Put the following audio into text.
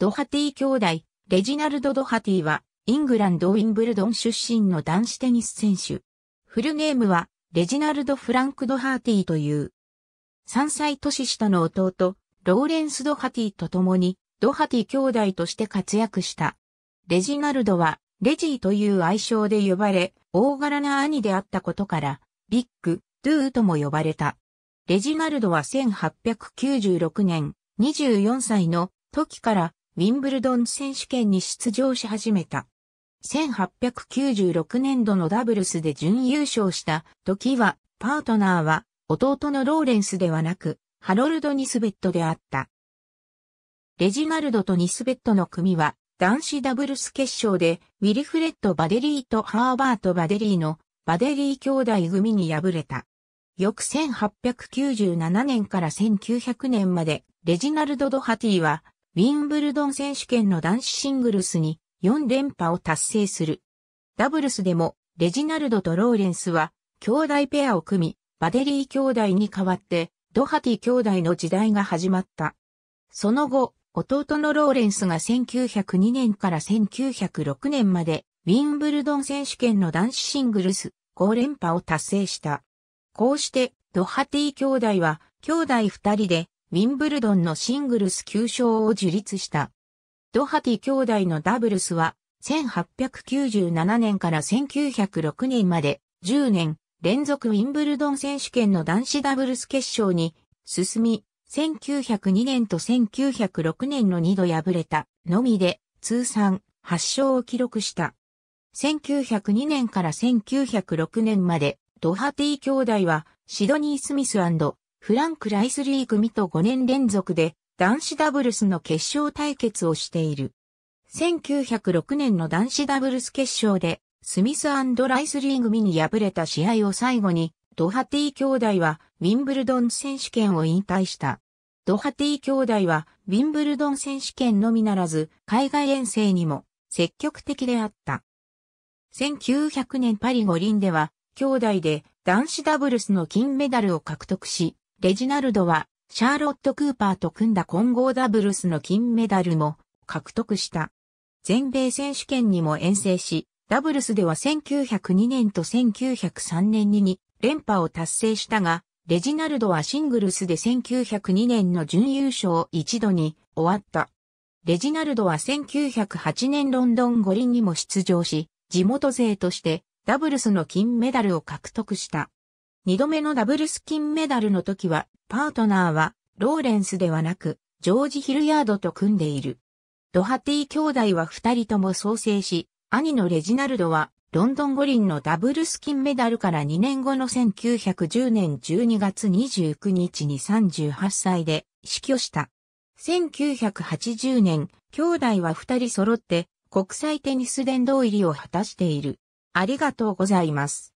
ドハティ兄弟、レジナルド・ドハティは、イングランド・ウィンブルドン出身の男子テニス選手。フルネームは、レジナルド・フランク・ドハーティという。3歳年下の弟、ローレンス・ドハティと共に、ドハティ兄弟として活躍した。レジナルドは、レジーという愛称で呼ばれ、大柄な兄であったことから、ビッグ、ドゥーとも呼ばれた。レジナルドは1896年、24歳の時からウィンブルドン選手権に出場し始めた。1896年度のダブルスで準優勝した時は、パートナーは弟のローレンスではなく、ハロルド・ニスベットであった。レジナルドとニスベットの組は、男子ダブルス決勝で、ウィリフレッド・バデリーとハーバート・バデリーの、バデリー兄弟組に敗れた。翌1897年から1900年まで、レジナルド・ドハティは、ウィンブルドン選手権の男子シングルスに4連覇を達成する。ダブルスでもレジナルドとローレンスは兄弟ペアを組み、バデリー兄弟に代わってドハティ兄弟の時代が始まった。その後、弟のローレンスが1902年から1906年までウィンブルドン選手権の男子シングルス5連覇を達成した。こうしてドハティ兄弟は兄弟2人でウィンブルドンのシングルス9勝を樹立した。ドハティ兄弟のダブルスは、1897年から1906年まで10年連続ウィンブルドン選手権の男子ダブルス決勝に進み、1902年と1906年の2度敗れたのみで通算8勝を記録した。1902年から1906年までドハティ兄弟はシドニー・スミスフランク・ライスリー組と5年連続で男子ダブルスの決勝対決をしている。1906年の男子ダブルス決勝でスミスライスリー組に敗れた試合を最後にドハティ兄弟はウィンブルドン選手権を引退した。ドハティ兄弟はウィンブルドン選手権のみならず海外遠征にも積極的であった。1900年パリ五輪では兄弟で男子ダブルスの金メダルを獲得し、レジナルドは、シャーロット・クーパーと組んだ混合ダブルスの金メダルも獲得した。全米選手権にも遠征し、ダブルスでは1902年と1903年に連覇を達成したが、レジナルドはシングルスで1902年の準優勝一度に終わった。レジナルドは1908年ロンドン五輪にも出場し、地元勢としてダブルスの金メダルを獲得した。二度目のダブルス金メダルの時は、パートナーは、ローレンスではなく、ジョージ・ヒルヤードと組んでいる。ドハティ兄弟は二人とも創生し、兄のレジナルドは、ロンドン五輪のダブルス金メダルから2年後の1910年12月29日に38歳で死去した。1980年、兄弟は二人揃って国際テニス殿堂入りを果たしている。ありがとうございます。